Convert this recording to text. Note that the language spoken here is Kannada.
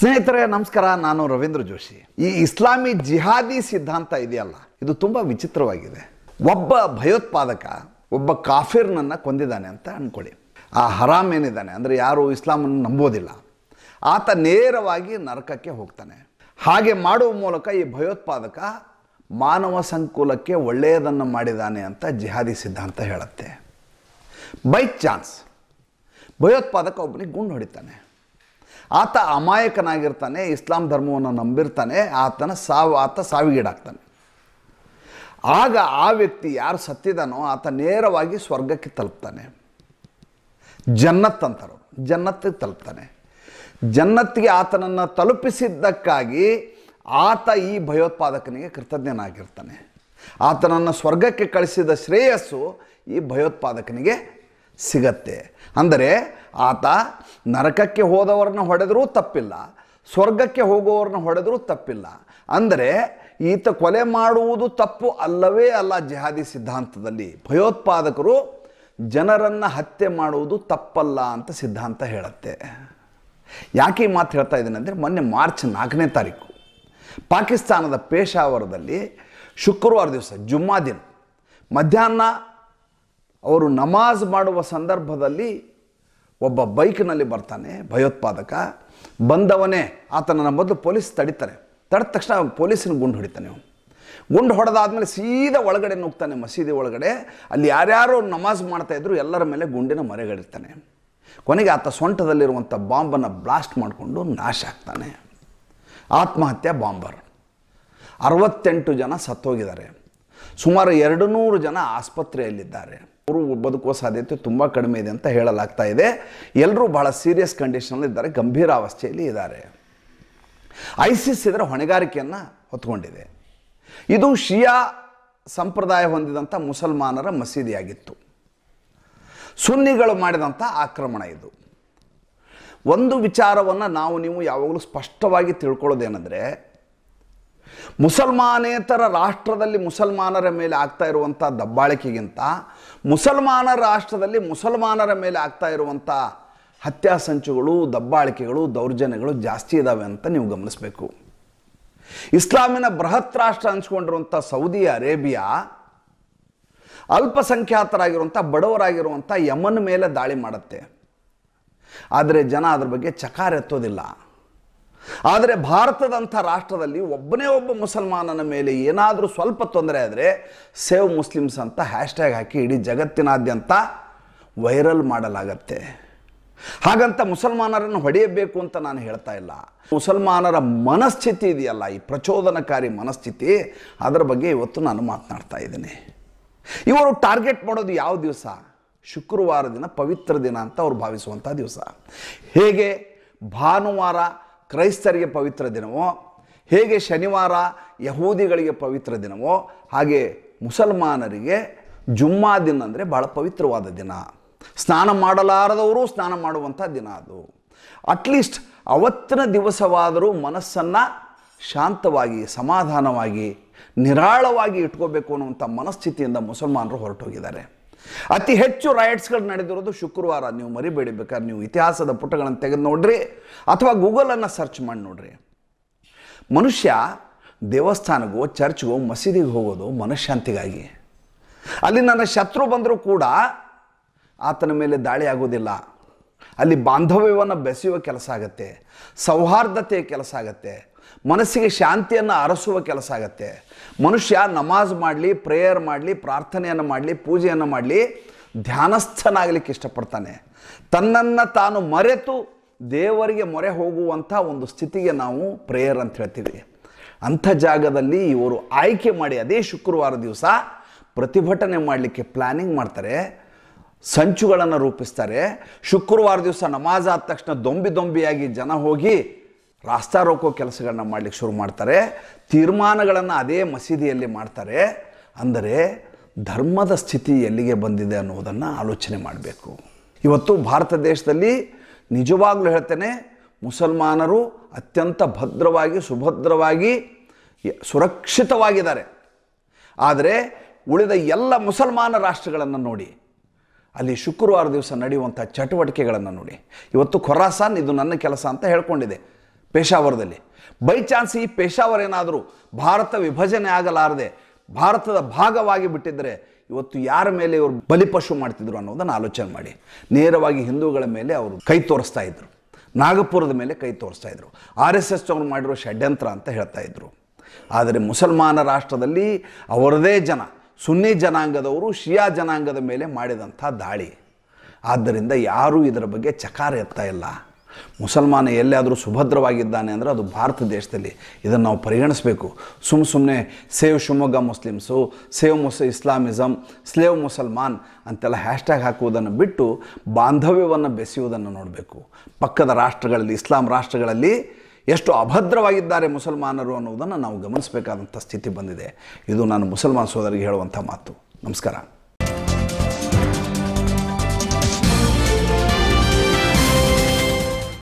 ಸ್ನೇಹಿತರೆ ನಮಸ್ಕಾರ ನಾನು ರವೀಂದ್ರ ಜೋಶಿ ಈ ಇಸ್ಲಾಮಿ ಜಿಹಾದಿ ಸಿದ್ಧಾಂತ ಇದೆಯಲ್ಲ ಇದು ತುಂಬ ವಿಚಿತ್ರವಾಗಿದೆ ಒಬ್ಬ ಭಯೋತ್ಪಾದಕ ಒಬ್ಬ ಕಾಫಿರ್ನನ್ನು ಕೊಂದಿದ್ದಾನೆ ಅಂತ ಅಂದ್ಕೊಳ್ಳಿ ಆ ಹರಾಮ್ ಏನಿದ್ದಾನೆ ಅಂದರೆ ಯಾರು ಇಸ್ಲಾಮನ್ನು ನಂಬೋದಿಲ್ಲ ಆತ ನೇರವಾಗಿ ನರಕಕ್ಕೆ ಹೋಗ್ತಾನೆ ಹಾಗೆ ಮಾಡುವ ಮೂಲಕ ಈ ಭಯೋತ್ಪಾದಕ ಮಾನವ ಸಂಕುಲಕ್ಕೆ ಒಳ್ಳೆಯದನ್ನು ಮಾಡಿದ್ದಾನೆ ಅಂತ ಜಿಹಾದಿ ಸಿದ್ಧಾಂತ ಹೇಳುತ್ತೆ ಬೈ ಚಾನ್ಸ್ ಭಯೋತ್ಪಾದಕ ಒಬ್ಬನಿಗೆ ಗುಂಡು ಹೊಡಿತಾನೆ ಆತ ಅಮಾಯಕನಾಗಿರ್ತಾನೆ ಇಸ್ಲಾಂ ಧರ್ಮವನ್ನು ನಂಬಿರ್ತಾನೆ ಆತನ ಸಾವು ಆತ ಸಾವಿಗೀಡಾಗ್ತಾನೆ ಆಗ ಆ ವ್ಯಕ್ತಿ ಯಾರು ಸತ್ತಿದಾನೋ ಆತ ನೇರವಾಗಿ ಸ್ವರ್ಗಕ್ಕೆ ತಲುಪ್ತಾನೆ ಜನ್ನತ್ ಅಂತಾರೆ ಜನ್ನತ್ತಿಗೆ ತಲುಪ್ತಾನೆ ಜನ್ನತ್ತಿಗೆ ಆತನನ್ನು ತಲುಪಿಸಿದ್ದಕ್ಕಾಗಿ ಆತ ಈ ಭಯೋತ್ಪಾದಕನಿಗೆ ಕೃತಜ್ಞನಾಗಿರ್ತಾನೆ ಆತನನ್ನು ಸ್ವರ್ಗಕ್ಕೆ ಕಳಿಸಿದ ಶ್ರೇಯಸ್ಸು ಈ ಭಯೋತ್ಪಾದಕನಿಗೆ ಸಿಗತ್ತೆ ಅಂದರೆ ಆತ ನರಕಕ್ಕೆ ಹೋದವರನ್ನ ಹೊಡೆದರೂ ತಪ್ಪಿಲ್ಲ ಸ್ವರ್ಗಕ್ಕೆ ಹೋಗೋವ್ರನ್ನ ಹೊಡೆದರೂ ತಪ್ಪಿಲ್ಲ ಅಂದರೆ ಈತ ಕೊಲೆ ಮಾಡುವುದು ತಪ್ಪು ಅಲ್ಲವೇ ಅಲ್ಲ ಜಿಹಾದಿ ಸಿದ್ಧಾಂತದಲ್ಲಿ ಭಯೋತ್ಪಾದಕರು ಜನರನ್ನು ಹತ್ಯೆ ಮಾಡುವುದು ತಪ್ಪಲ್ಲ ಅಂತ ಸಿದ್ಧಾಂತ ಹೇಳುತ್ತೆ ಯಾಕೆ ಈ ಮಾತು ಹೇಳ್ತಾ ಇದ್ದೀನಿ ಅಂದರೆ ಮೊನ್ನೆ ಮಾರ್ಚ್ ನಾಲ್ಕನೇ ತಾರೀಕು ಪಾಕಿಸ್ತಾನದ ಪೇಶಾವರದಲ್ಲಿ ಶುಕ್ರವಾರ ದಿವಸ ಜುಮ್ಮಾ ದಿನ ಮಧ್ಯಾಹ್ನ ಅವರು ನಮಾಜ್ ಮಾಡುವ ಸಂದರ್ಭದಲ್ಲಿ ಒಬ್ಬ ಬೈಕ್ನಲ್ಲಿ ಬರ್ತಾನೆ ಭಯೋತ್ಪಾದಕ ಬಂದವನೇ ಆತನನ್ನು ಮೊದಲು ಪೊಲೀಸ್ ತಡಿತಾರೆ ತಡೆದ ತಕ್ಷಣ ಪೊಲೀಸಿನ ಗುಂಡು ಹೊಡಿತಾನೆ ಅವನು ಗುಂಡು ಹೊಡೆದಾದ್ಮೇಲೆ ಸೀದಾ ಒಳಗಡೆ ನುಗ್ತಾನೆ ಮಸೀದಿ ಒಳಗಡೆ ಅಲ್ಲಿ ಯಾರ್ಯಾರು ನಮಾಜ್ ಮಾಡ್ತಾಯಿದ್ರು ಎಲ್ಲರ ಮೇಲೆ ಗುಂಡಿನ ಮರೆಗಳಿರ್ತಾನೆ ಕೊನೆಗೆ ಆತ ಸೊಂಟದಲ್ಲಿರುವಂಥ ಬಾಂಬನ್ನು ಬ್ಲಾಸ್ಟ್ ಮಾಡಿಕೊಂಡು ನಾಶ ಆಗ್ತಾನೆ ಆತ್ಮಹತ್ಯೆ ಬಾಂಬರ್ ಅರವತ್ತೆಂಟು ಜನ ಸತ್ತೋಗಿದ್ದಾರೆ ಸುಮಾರು ಎರಡು ನೂರು ಜನ ಆಸ್ಪತ್ರೆಯಲ್ಲಿದ್ದಾರೆ ಅವರು ಬದುಕುವ ಸಾಧ್ಯತೆ ತುಂಬ ಕಡಿಮೆ ಇದೆ ಅಂತ ಹೇಳಲಾಗ್ತಾ ಇದೆ ಎಲ್ಲರೂ ಬಹಳ ಸೀರಿಯಸ್ ಇದ್ದಾರೆ ಗಂಭೀರ ಅವಸ್ಥೆಯಲ್ಲಿ ಇದ್ದಾರೆ ಐಸಿಸ್ ಇದರ ಹೊಣೆಗಾರಿಕೆಯನ್ನು ಹೊತ್ಕೊಂಡಿದೆ ಇದು ಶಿಯಾ ಸಂಪ್ರದಾಯ ಹೊಂದಿದಂಥ ಮುಸಲ್ಮಾನರ ಮಸೀದಿಯಾಗಿತ್ತು ಸುನ್ನಿಗಳು ಮಾಡಿದಂಥ ಆಕ್ರಮಣ ಇದು ಒಂದು ವಿಚಾರವನ್ನು ನಾವು ನೀವು ಯಾವಾಗಲೂ ಸ್ಪಷ್ಟವಾಗಿ ತಿಳ್ಕೊಳ್ಳೋದೇನೆಂದರೆ ಮುಸಲ್ಮಾನೇತರ ರಾಷ್ಟ್ರದಲ್ಲಿ ಮುಸಲ್ಮಾನರ ಮೇಲೆ ಆಗ್ತಾ ಇರುವಂಥ ದಬ್ಬಾಳಿಕೆಗಿಂತ ಮುಸಲ್ಮಾನರ ರಾಷ್ಟ್ರದಲ್ಲಿ ಮುಸಲ್ಮಾನರ ಮೇಲೆ ಆಗ್ತಾ ಇರುವಂಥ ಹತ್ಯಾಸಂಚುಗಳು ದಬ್ಬಾಳಿಕೆಗಳು ದೌರ್ಜನ್ಯಗಳು ಜಾಸ್ತಿ ಇದ್ದಾವೆ ಅಂತ ನೀವು ಗಮನಿಸಬೇಕು ಇಸ್ಲಾಮಿನ ಬೃಹತ್ ರಾಷ್ಟ್ರ ಹಂಚ್ಕೊಂಡಿರುವಂಥ ಸೌದಿ ಅರೇಬಿಯಾ ಅಲ್ಪಸಂಖ್ಯಾತರಾಗಿರುವಂಥ ಬಡವರಾಗಿರುವಂಥ ಯಮನ್ ಮೇಲೆ ದಾಳಿ ಮಾಡುತ್ತೆ ಆದರೆ ಜನ ಅದ್ರ ಬಗ್ಗೆ ಚಕಾರ ಎತ್ತೋದಿಲ್ಲ ಆದರೆ ಭಾರತದಂಥ ರಾಷ್ಟ್ರದಲ್ಲಿ ಒಬ್ಬನೇ ಒಬ್ಬ ಮುಸಲ್ಮಾನನ ಮೇಲೆ ಏನಾದರೂ ಸ್ವಲ್ಪ ತೊಂದರೆ ಆದರೆ ಸೇವ್ ಮುಸ್ಲಿಮ್ಸ್ ಅಂತ ಹ್ಯಾಶ್ಟ್ಯಾಗ್ ಹಾಕಿ ಇಡೀ ಜಗತ್ತಿನಾದ್ಯಂತ ವೈರಲ್ ಮಾಡಲಾಗತ್ತೆ ಹಾಗಂತ ಮುಸಲ್ಮಾನರನ್ನು ಹೊಡೆಯಬೇಕು ಅಂತ ನಾನು ಹೇಳ್ತಾ ಇಲ್ಲ ಮುಸಲ್ಮಾನರ ಮನಸ್ಥಿತಿ ಇದೆಯಲ್ಲ ಈ ಪ್ರಚೋದನಕಾರಿ ಮನಸ್ಥಿತಿ ಅದರ ಬಗ್ಗೆ ಇವತ್ತು ನಾನು ಮಾತನಾಡ್ತಾ ಇದ್ದೀನಿ ಇವರು ಟಾರ್ಗೆಟ್ ಮಾಡೋದು ಯಾವ ದಿವಸ ಶುಕ್ರವಾರ ದಿನ ಪವಿತ್ರ ದಿನ ಅಂತ ಅವ್ರು ಭಾವಿಸುವಂಥ ದಿವಸ ಹೇಗೆ ಭಾನುವಾರ ಕ್ರೈಸ್ತರಿಗೆ ಪವಿತ್ರ ದಿನವೋ ಹೇಗೆ ಶನಿವಾರ ಯಹೂದಿಗಳಿಗೆ ಪವಿತ್ರ ದಿನವೋ ಹಾಗೆ ಮುಸಲ್ಮಾನರಿಗೆ ಜುಮ್ಮಾ ದಿನ ಅಂದರೆ ಭಾಳ ಪವಿತ್ರವಾದ ದಿನ ಸ್ನಾನ ಮಾಡಲಾರದವರು ಸ್ನಾನ ಮಾಡುವಂಥ ದಿನ ಅದು ಅಟ್ಲೀಸ್ಟ್ ಅವತ್ತಿನ ದಿವಸವಾದರೂ ಮನಸ್ಸನ್ನು ಶಾಂತವಾಗಿ ಸಮಾಧಾನವಾಗಿ ನಿರಾಳವಾಗಿ ಇಟ್ಕೋಬೇಕು ಅನ್ನುವಂಥ ಮನಸ್ಥಿತಿಯಿಂದ ಮುಸಲ್ಮಾನರು ಹೊರಟೋಗಿದ್ದಾರೆ ಅತಿ ಹೆಚ್ಚು ರೈಡ್ಸ್ಗಳು ನಡೆದಿರೋದು ಶುಕ್ರವಾರ ನೀವು ಮರಿಬೇಡಿ ಬೇಕಾದ್ರೆ ನೀವು ಇತಿಹಾಸದ ಪುಟಗಳನ್ನು ತೆಗೆದು ನೋಡ್ರಿ ಅಥವಾ ಗೂಗಲನ್ನು ಸರ್ಚ್ ಮಾಡಿ ನೋಡ್ರಿ ಮನುಷ್ಯ ದೇವಸ್ಥಾನಗೋ ಚರ್ಚ್ಗೋ ಮಸೀದಿಗೆ ಹೋಗೋದು ಮನಃಶಾಂತಿಗಾಗಿ ಅಲ್ಲಿ ನನ್ನ ಶತ್ರು ಬಂದರೂ ಕೂಡ ಆತನ ಮೇಲೆ ದಾಳಿ ಆಗೋದಿಲ್ಲ ಅಲ್ಲಿ ಬಾಂಧವ್ಯವನ್ನು ಬೆಸೆಯುವ ಕೆಲಸ ಆಗುತ್ತೆ ಸೌಹಾರ್ದತೆಯ ಕೆಲಸ ಆಗುತ್ತೆ ಮನಸ್ಸಿಗೆ ಶಾಂತಿಯನ್ನು ಅರಸುವ ಕೆಲಸ ಆಗುತ್ತೆ ಮನುಷ್ಯ ನಮಾಜ್ ಮಾಡಲಿ ಪ್ರೇಯರ್ ಮಾಡಲಿ ಪ್ರಾರ್ಥನೆಯನ್ನು ಮಾಡಲಿ ಪೂಜೆಯನ್ನು ಮಾಡಲಿ ಧ್ಯಾನಸ್ಥನಾಗಲಿಕ್ಕೆ ಇಷ್ಟಪಡ್ತಾನೆ ತನ್ನನ್ನು ತಾನು ಮರೆತು ದೇವರಿಗೆ ಮೊರೆ ಹೋಗುವಂಥ ಒಂದು ಸ್ಥಿತಿಗೆ ನಾವು ಪ್ರೇಯರ್ ಅಂತ ಹೇಳ್ತೀವಿ ಅಂಥ ಜಾಗದಲ್ಲಿ ಇವರು ಆಯ್ಕೆ ಮಾಡಿ ಅದೇ ಶುಕ್ರವಾರ ದಿವಸ ಪ್ರತಿಭಟನೆ ಮಾಡಲಿಕ್ಕೆ ಪ್ಲ್ಯಾನಿಂಗ್ ಮಾಡ್ತಾರೆ ಸಂಚುಗಳನ್ನು ರೂಪಿಸ್ತಾರೆ ಶುಕ್ರವಾರ ದಿವಸ ನಮಾಜ್ ಆದ ತಕ್ಷಣ ದೊಂಬಿ ದೊಂಬಿಯಾಗಿ ಜನ ಹೋಗಿ ರಾಸ್ತಾರೋಕೋ ಕೆಲಸಗಳನ್ನ ಮಾಡಲಿಕ್ಕೆ ಶುರು ಮಾಡ್ತಾರೆ ತೀರ್ಮಾನಗಳನ್ನು ಅದೇ ಮಸೀದಿಯಲ್ಲಿ ಮಾಡ್ತಾರೆ ಅಂದರೆ ಧರ್ಮದ ಸ್ಥಿತಿ ಎಲ್ಲಿಗೆ ಬಂದಿದೆ ಅನ್ನೋದನ್ನು ಆಲೋಚನೆ ಮಾಡಬೇಕು ಇವತ್ತು ಭಾರತ ದೇಶದಲ್ಲಿ ನಿಜವಾಗ್ಲೂ ಹೇಳ್ತೇನೆ ಮುಸಲ್ಮಾನರು ಅತ್ಯಂತ ಭದ್ರವಾಗಿ ಸುಭದ್ರವಾಗಿ ಸುರಕ್ಷಿತವಾಗಿದ್ದಾರೆ ಆದರೆ ಉಳಿದ ಎಲ್ಲ ಮುಸಲ್ಮಾನ ರಾಷ್ಟ್ರಗಳನ್ನು ನೋಡಿ ಅಲ್ಲಿ ಶುಕ್ರವಾರ ದಿವಸ ನಡೆಯುವಂಥ ಚಟುವಟಿಕೆಗಳನ್ನು ನೋಡಿ ಇವತ್ತು ಖೊರಾಸಾನ್ ಇದು ನನ್ನ ಕೆಲಸ ಅಂತ ಹೇಳ್ಕೊಂಡಿದೆ ಪೇಶಾವರದಲ್ಲಿ ಬೈ ಚಾನ್ಸ್ ಈ ಪೇಶಾವರ್ ಏನಾದರೂ ಭಾರತ ವಿಭಜನೆ ಆಗಲಾರದೆ ಭಾರತದ ಭಾಗವಾಗಿ ಬಿಟ್ಟಿದ್ದರೆ ಇವತ್ತು ಯಾರ ಮೇಲೆ ಇವರು ಬಲಿಪಶು ಮಾಡ್ತಿದ್ರು ಅನ್ನೋದನ್ನು ಆಲೋಚನೆ ಮಾಡಿ ನೇರವಾಗಿ ಹಿಂದೂಗಳ ಮೇಲೆ ಅವರು ಕೈ ತೋರಿಸ್ತಾ ಇದ್ರು ನಾಗಪುರದ ಮೇಲೆ ಕೈ ತೋರಿಸ್ತಾ ಇದ್ರು ಆರ್ ಎಸ್ ಎಸ್ ಅವರು ಮಾಡಿರೋ ಷಡ್ಯಂತ್ರ ಅಂತ ಹೇಳ್ತಾ ಇದ್ರು ಆದರೆ ಮುಸಲ್ಮಾನ ರಾಷ್ಟ್ರದಲ್ಲಿ ಅವರದೇ ಜನ ಸುನ್ನಿ ಜನಾಂಗದವರು ಶಿಯಾ ಜನಾಂಗದ ಮೇಲೆ ಮಾಡಿದಂಥ ದಾಳಿ ಆದ್ದರಿಂದ ಯಾರೂ ಇದರ ಬಗ್ಗೆ ಚಕಾರ ಎತ್ತಾ ಇಲ್ಲ ಮುಸಲ್ಮಾನ ಎಲ್ಲಿಯಾದರೂ ಸುಭದ್ರವಾಗಿದ್ದಾನೆ ಅಂದರೆ ಅದು ಭಾರತ ದೇಶದಲ್ಲಿ ಇದನ್ನು ನಾವು ಪರಿಗಣಿಸಬೇಕು ಸುಮ್ಮ ಸುಮ್ಮನೆ ಸೇವ್ ಶಿವಮೊಗ್ಗ ಮುಸ್ಲಿಮ್ಸು ಸೇವ್ ಮುಸ್ ಇಸ್ಲಾಮಿಸಮ್ ಸ್ಲೇವ್ ಮುಸಲ್ಮಾನ್ ಅಂತೆಲ್ಲ ಹ್ಯಾಶ್ಟ್ಯಾಗ್ ಹಾಕುವುದನ್ನು ಬಿಟ್ಟು ಬಾಂಧವ್ಯವನ್ನು ಬೆಸೆಯುವುದನ್ನು ನೋಡಬೇಕು ಪಕ್ಕದ ರಾಷ್ಟ್ರಗಳಲ್ಲಿ ಇಸ್ಲಾಂ ರಾಷ್ಟ್ರಗಳಲ್ಲಿ ಎಷ್ಟು ಅಭದ್ರವಾಗಿದ್ದಾರೆ ಮುಸಲ್ಮಾನರು ಅನ್ನುವುದನ್ನು ನಾವು ಗಮನಿಸಬೇಕಾದಂಥ ಸ್ಥಿತಿ ಬಂದಿದೆ ಇದು ನಾನು ಮುಸಲ್ಮಾನ್ ಸೋದರಿಗೆ ಹೇಳುವಂಥ ಮಾತು ನಮಸ್ಕಾರ